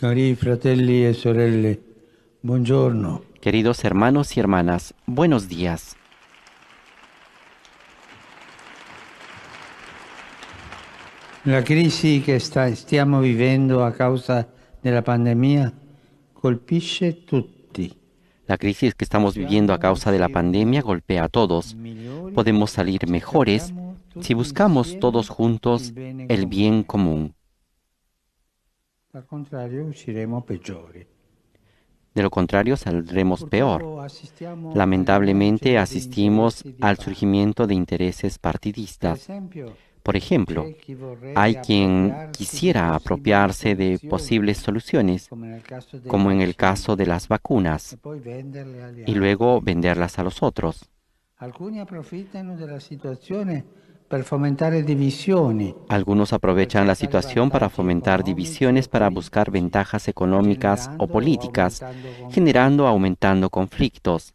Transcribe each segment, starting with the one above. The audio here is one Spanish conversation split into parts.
Cari fratelli e sorelle, buongiorno. Queridos hermanos y hermanas, buenos días. La crisis que a causa la pandemia La crisis que estamos viviendo a causa de la pandemia golpea a todos. Podemos salir mejores si buscamos todos juntos el bien común. De lo contrario, saldremos peor. Lamentablemente, asistimos al surgimiento de intereses partidistas. Por ejemplo, hay quien quisiera apropiarse de posibles soluciones, como en el caso de las vacunas, y luego venderlas a los otros fomentar divisiones. Algunos aprovechan la situación para fomentar divisiones, para buscar ventajas económicas o políticas, generando o aumentando conflictos.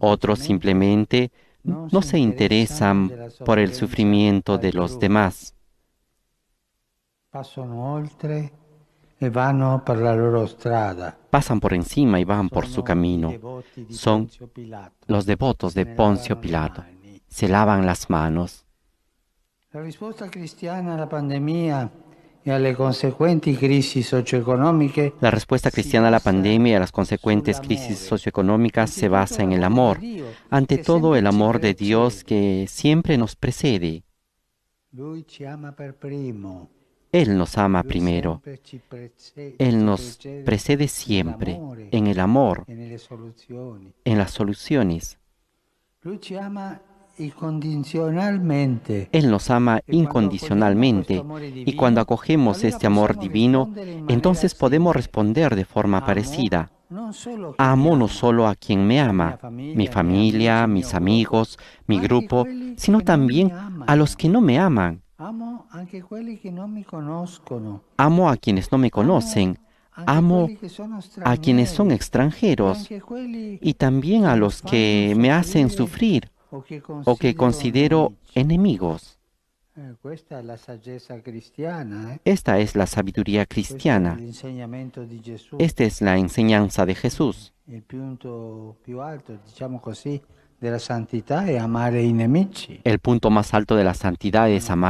Otros simplemente no se interesan por el sufrimiento de los demás. Pasan por encima y van por su camino. Son los devotos de Poncio Pilato se lavan las manos. La cristiana la pandemia y a las crisis socioeconómicas. La respuesta cristiana a la pandemia y a las consecuentes crisis socioeconómicas se basa en el amor, ante todo el amor de Dios que siempre nos precede. Él nos ama primero. Él nos precede siempre en el amor, en las soluciones. Él nos ama incondicionalmente y cuando acogemos este amor divino, entonces podemos responder de forma parecida. Amo no solo a quien me ama, mi familia, mis amigos, mi grupo, sino también a los que no me aman. Amo a quienes no me conocen. Amo a quienes son extranjeros y también a los que me hacen sufrir o que considero enemigos. Eh, ¿eh? Esta es la sabiduría cristiana. Esta es la enseñanza de Jesús. El punto más alto de la santidad es ah. amar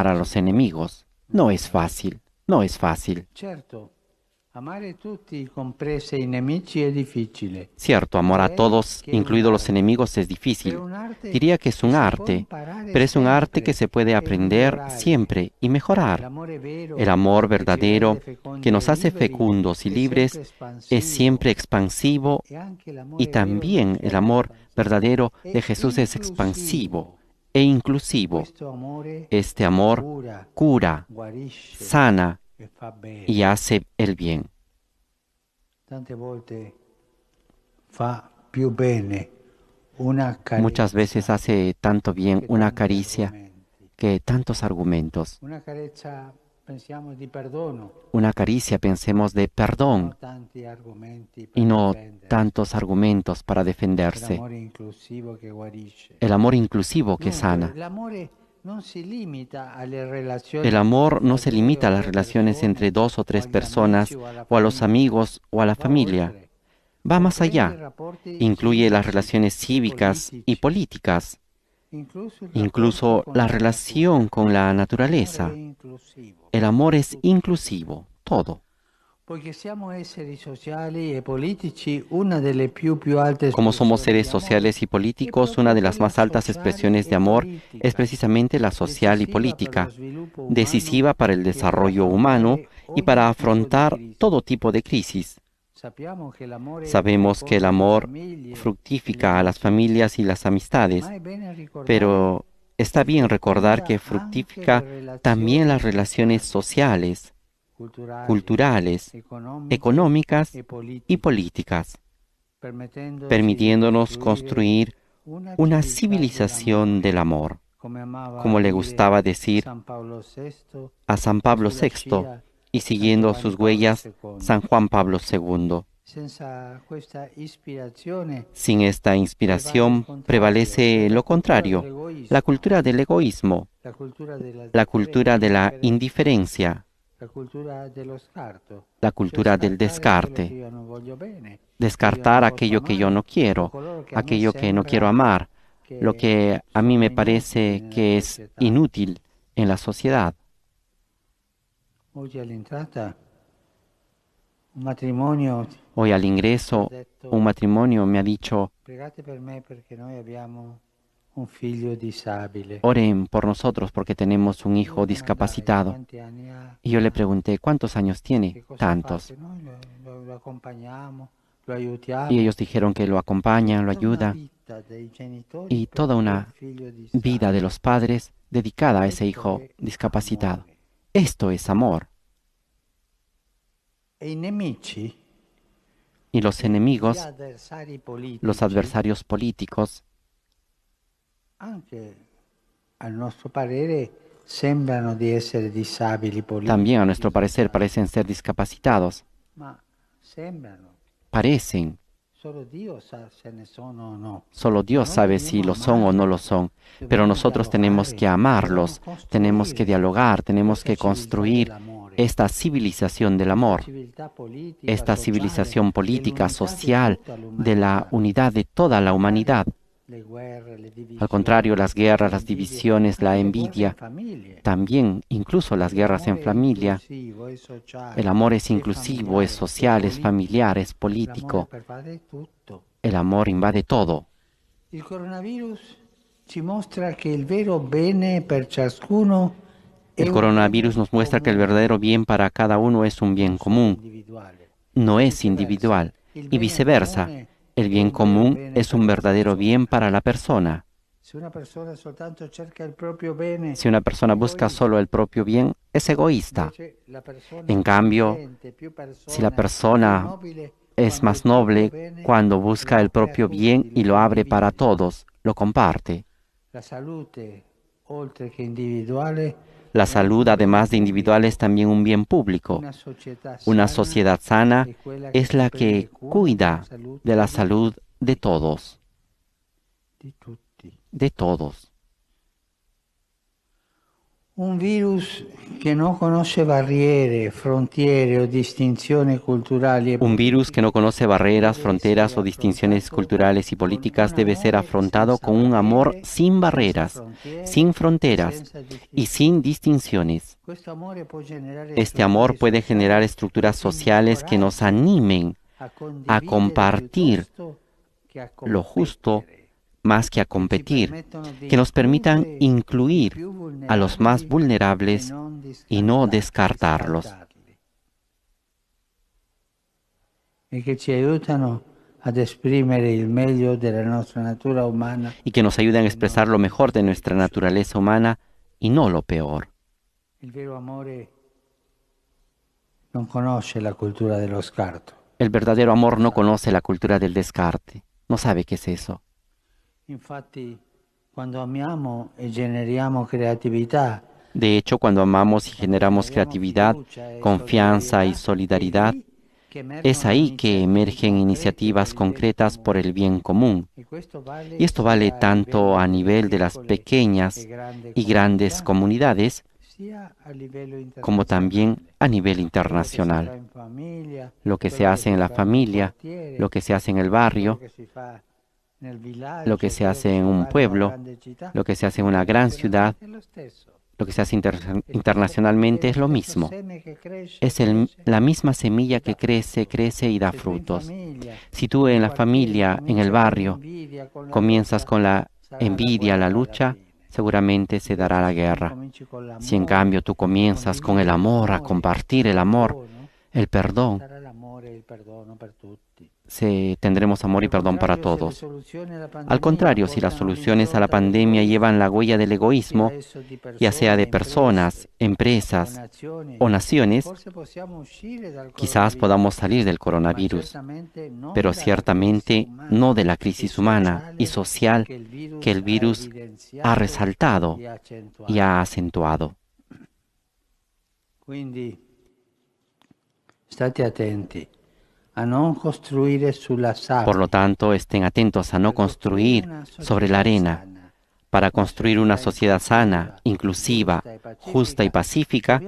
a los enemigos. No es fácil, no es fácil. Cierto, amor a todos, incluidos los enemigos, es difícil. Diría que es un arte, pero es un arte que se puede aprender siempre y mejorar. El amor verdadero que nos hace fecundos y libres es siempre expansivo y también el amor verdadero de Jesús es expansivo e inclusivo. Este amor este cura, sana, y hace el bien. Muchas veces hace tanto bien una caricia que tantos argumentos. Una caricia, pensemos, de perdón y no tantos argumentos para defenderse. El amor inclusivo que sana. El amor no se limita a las relaciones entre dos o tres personas o a los amigos o a la familia. Va más allá. Incluye las relaciones cívicas y políticas, incluso la relación con la naturaleza. El amor es inclusivo, todo. Como somos seres sociales y políticos, una de las más altas expresiones de amor es precisamente la social y política, decisiva para el desarrollo humano y para afrontar todo tipo de crisis. Sabemos que el amor fructifica a las familias y las amistades, pero está bien recordar que fructifica también las relaciones sociales culturales, económicas y políticas, permitiéndonos construir una civilización del amor, como le gustaba decir a San Pablo VI y siguiendo sus huellas San Juan Pablo II. Sin esta inspiración prevalece lo contrario, la cultura del egoísmo, la cultura de la indiferencia, la cultura del descarte, descartar aquello que yo no quiero, aquello que no quiero amar, lo que a mí me parece que es inútil en la sociedad. Hoy al ingreso un matrimonio me ha dicho, Oren por nosotros porque tenemos un hijo discapacitado. Y yo le pregunté, ¿cuántos años tiene? Tantos. Y ellos dijeron que lo acompañan, lo ayuda. Y toda una vida de los padres dedicada a ese hijo discapacitado. Esto es amor. Y los enemigos, los adversarios políticos, también a nuestro parecer parecen ser discapacitados. Parecen. Solo Dios sabe si lo son o no lo son, pero nosotros tenemos que eh. amarlos, tenemos que dialogar, tenemos que construir eh. esta civilización del amor, esta civilización política, social, de la unidad de toda la humanidad al contrario, las guerras, las divisiones, la envidia, también incluso las guerras en familia. El amor es inclusivo, es social, es familiar, es político. El amor invade todo. El coronavirus nos muestra que el verdadero bien para cada uno es un bien común, no es individual, y viceversa. El bien común es un verdadero bien para la persona. Si una persona busca solo el propio bien, es egoísta. En cambio, si la persona es más noble cuando busca el propio bien y lo abre para todos, lo comparte. La la salud, además de individual, es también un bien público. Una sociedad sana es la que cuida de la salud de todos. De todos un virus que no conoce barreras, fronteras o distinciones culturales. Un virus fronteras o distinciones culturales y políticas debe ser afrontado con un amor sin barreras, sin fronteras y sin distinciones. Este amor puede generar este estructuras sociales que nos animen a compartir lo justo más que a pues, competir, que nos permitan incluir a los más vulnerables y no descartarlos. Y que nos ayuden a expresar lo mejor de nuestra naturaleza humana y no lo peor. Eh, el verdadero amor no conoce la cultura del descarte, no sabe qué es eso. E de hecho, cuando amamos y generamos creatividad, e confianza y solidaridad, es ahí que emergen e iniciativas concretas por el bien común. Y esto vale tanto a nivel de las pequeñas y grandes comunidades, como también a nivel internacional. Lo que se hace en la familia, lo que se hace en el barrio, lo que se hace en un pueblo, lo que se hace en una gran ciudad, lo que se hace internacionalmente es lo mismo. Es la misma semilla que crece, crece y da frutos. Si tú en la familia, en el barrio, comienzas con la envidia, la lucha, seguramente se dará la guerra. Si en cambio tú comienzas con el amor, a compartir el amor, el perdón, tendremos amor y perdón para todos. Al contrario, si las soluciones a la pandemia llevan la huella del egoísmo, ya sea de personas, empresas o naciones, quizás podamos salir del coronavirus, pero ciertamente no de la crisis humana y social que el virus ha resaltado y ha acentuado. Quindi, state attenti. Por lo tanto, estén atentos a no construir sobre la arena. Para construir una sociedad sana, inclusiva, justa y pacífica,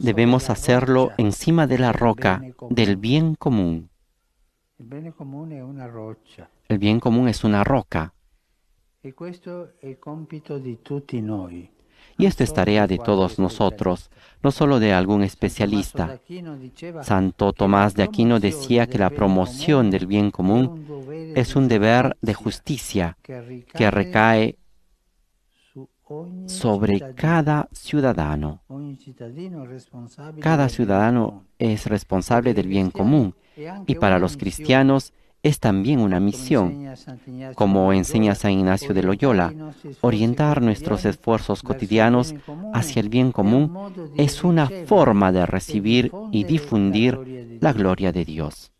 debemos hacerlo encima de la roca del bien común. El bien común es una roca. Y esta es tarea de todos nosotros, no solo de algún especialista. Santo Tomás de Aquino decía que la promoción del bien común es un deber de justicia que recae sobre cada ciudadano. Cada ciudadano es responsable del bien común y para los cristianos es también una misión, como enseña San Ignacio de Loyola. Orientar nuestros esfuerzos cotidianos hacia el bien común es una forma de recibir y difundir la gloria de Dios.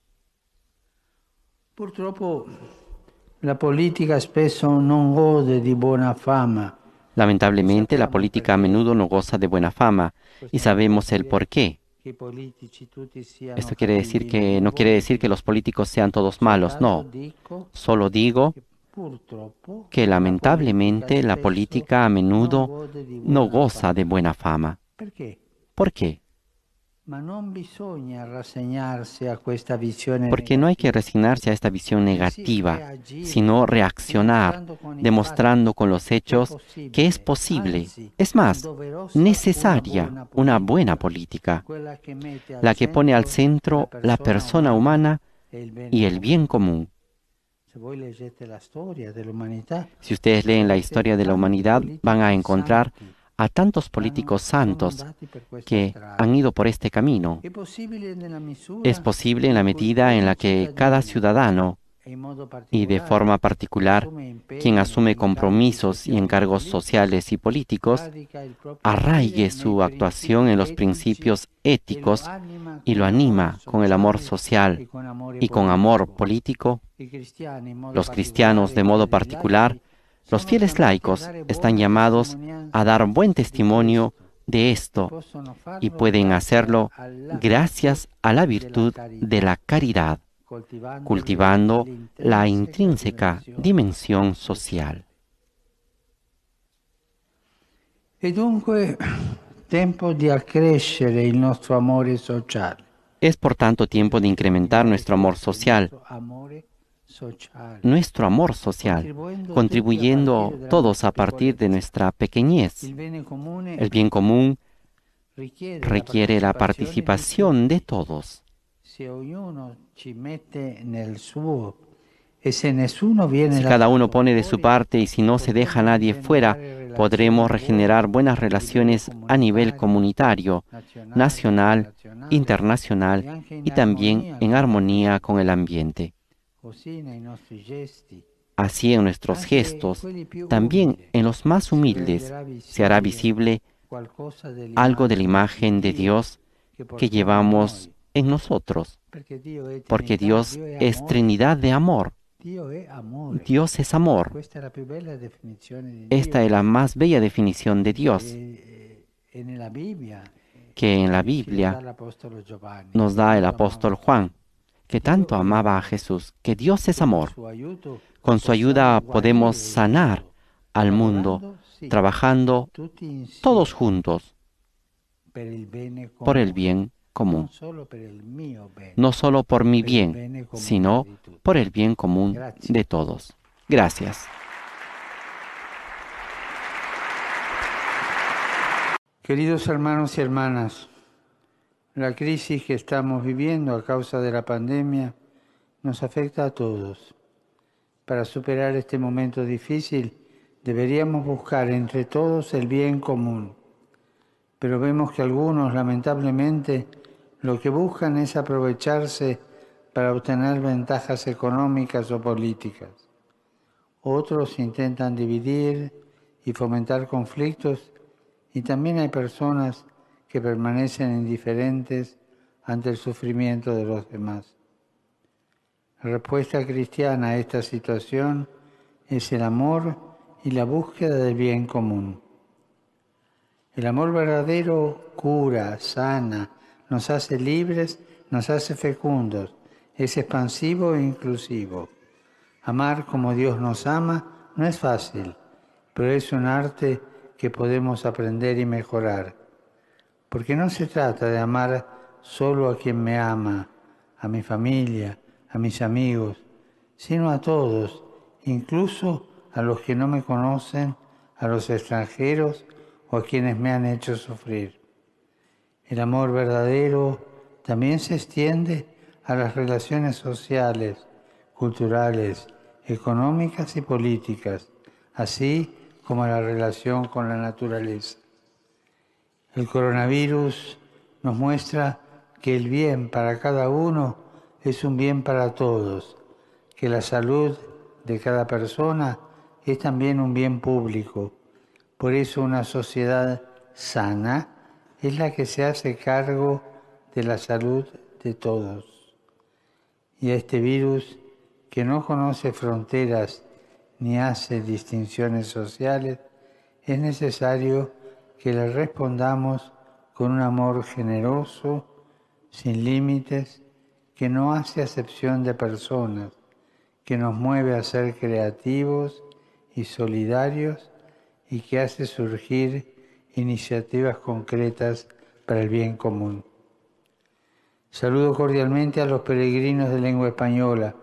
Lamentablemente, la política a menudo no goza de buena fama pues y sabemos el por qué. Esto quiere decir que no quiere decir que los políticos sean todos malos, no. Solo digo que lamentablemente la política a menudo no goza de buena fama. ¿Por qué? Porque no hay que resignarse a esta visión negativa, sino reaccionar, demostrando con los hechos que es posible, es más, necesaria una buena política, la que pone al centro la persona humana y el bien común. Si ustedes leen la historia de la humanidad, van a encontrar a tantos políticos santos que han ido por este camino. Es posible en la medida en la que cada ciudadano y de forma particular quien asume compromisos y encargos sociales y políticos, arraigue su actuación en los principios éticos y lo anima con el amor social y con amor político. Los cristianos, de modo particular, los fieles laicos están llamados a dar buen testimonio de esto y pueden hacerlo gracias a la virtud de la caridad, cultivando la intrínseca dimensión social. E es por tanto tiempo de incrementar nuestro amor social, nuestro amor social, contribuyendo todos a partir de nuestra pequeñez. El bien común requiere la este participación de todos. Si cada uno pone de su parte y si no se deja nadie fuera, podremos regenerar buenas relaciones a nivel comunitario, nacional, internacional y también en armonía con el ambiente. Así en nuestros gestos, también en los más humildes, se hará visible algo de la imagen de Dios que llevamos en nosotros, porque Dios es Trinidad de amor. Dios es amor. Pues esta es la más bella definición de Dios eh, eh, que en la Biblia nos da el apóstol Juan que tanto amaba a Jesús, que Dios es amor. Con su ayuda podemos sanar al mundo trabajando todos juntos por el bien común. No solo por mi bien, sino por el bien común de todos. Gracias. Queridos hermanos y hermanas, la crisis que estamos viviendo a causa de la pandemia nos afecta a todos. Para superar este momento difícil deberíamos buscar entre todos el bien común, pero vemos que algunos lamentablemente lo que buscan es aprovecharse para obtener ventajas económicas o políticas. Otros intentan dividir y fomentar conflictos y también hay personas que permanecen indiferentes ante el sufrimiento de los demás. La respuesta cristiana a esta situación es el amor y la búsqueda del bien común. El amor verdadero cura, sana, nos hace libres, nos hace fecundos, es expansivo e inclusivo. Amar como Dios nos ama no es fácil, pero es un arte que podemos aprender y mejorar porque no se trata de amar solo a quien me ama, a mi familia, a mis amigos, sino a todos, incluso a los que no me conocen, a los extranjeros o a quienes me han hecho sufrir. El amor verdadero también se extiende a las relaciones sociales, culturales, económicas y políticas, así como a la relación con la naturaleza. El coronavirus nos muestra que el bien para cada uno es un bien para todos, que la salud de cada persona es también un bien público. Por eso una sociedad sana es la que se hace cargo de la salud de todos. Y a este virus que no conoce fronteras ni hace distinciones sociales, es necesario que le respondamos con un amor generoso, sin límites, que no hace acepción de personas, que nos mueve a ser creativos y solidarios y que hace surgir iniciativas concretas para el bien común. Saludo cordialmente a los peregrinos de lengua española.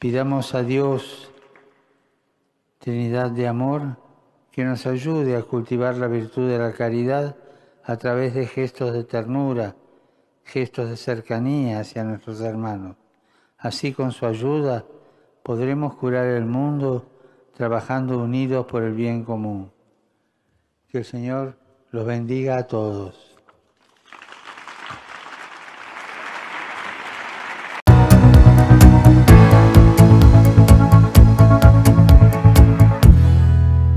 Pidamos a Dios, Trinidad de Amor, que nos ayude a cultivar la virtud de la caridad a través de gestos de ternura, gestos de cercanía hacia nuestros hermanos. Así con su ayuda podremos curar el mundo trabajando unidos por el bien común. Que el Señor los bendiga a todos.